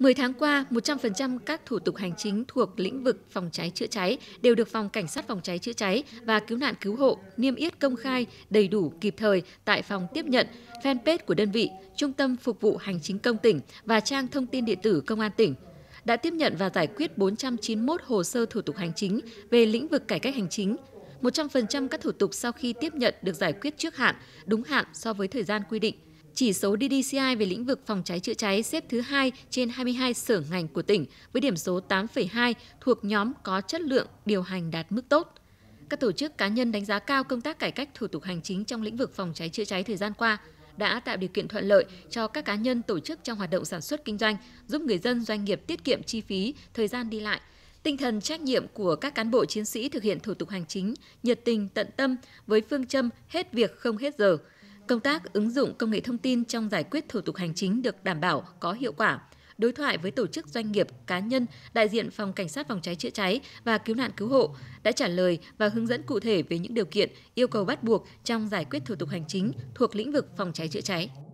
10 tháng qua, 100% các thủ tục hành chính thuộc lĩnh vực phòng cháy chữa cháy đều được phòng cảnh sát phòng cháy chữa cháy và cứu nạn cứu hộ niêm yết công khai, đầy đủ, kịp thời tại phòng tiếp nhận, fanpage của đơn vị, Trung tâm phục vụ hành chính công tỉnh và trang thông tin điện tử công an tỉnh đã tiếp nhận và giải quyết 491 hồ sơ thủ tục hành chính về lĩnh vực cải cách hành chính. 100% các thủ tục sau khi tiếp nhận được giải quyết trước hạn, đúng hạn so với thời gian quy định. Chỉ số DDCI về lĩnh vực phòng cháy chữa cháy xếp thứ hai trên 22 sở ngành của tỉnh với điểm số 8,2 thuộc nhóm có chất lượng điều hành đạt mức tốt. Các tổ chức cá nhân đánh giá cao công tác cải cách thủ tục hành chính trong lĩnh vực phòng cháy chữa cháy thời gian qua đã tạo điều kiện thuận lợi cho các cá nhân tổ chức trong hoạt động sản xuất kinh doanh, giúp người dân doanh nghiệp tiết kiệm chi phí, thời gian đi lại, Tinh thần trách nhiệm của các cán bộ chiến sĩ thực hiện thủ tục hành chính, nhiệt tình, tận tâm với phương châm hết việc không hết giờ – Công tác ứng dụng công nghệ thông tin trong giải quyết thủ tục hành chính được đảm bảo có hiệu quả. Đối thoại với tổ chức doanh nghiệp, cá nhân, đại diện phòng cảnh sát phòng cháy chữa cháy và cứu nạn cứu hộ đã trả lời và hướng dẫn cụ thể về những điều kiện, yêu cầu bắt buộc trong giải quyết thủ tục hành chính thuộc lĩnh vực phòng cháy chữa cháy.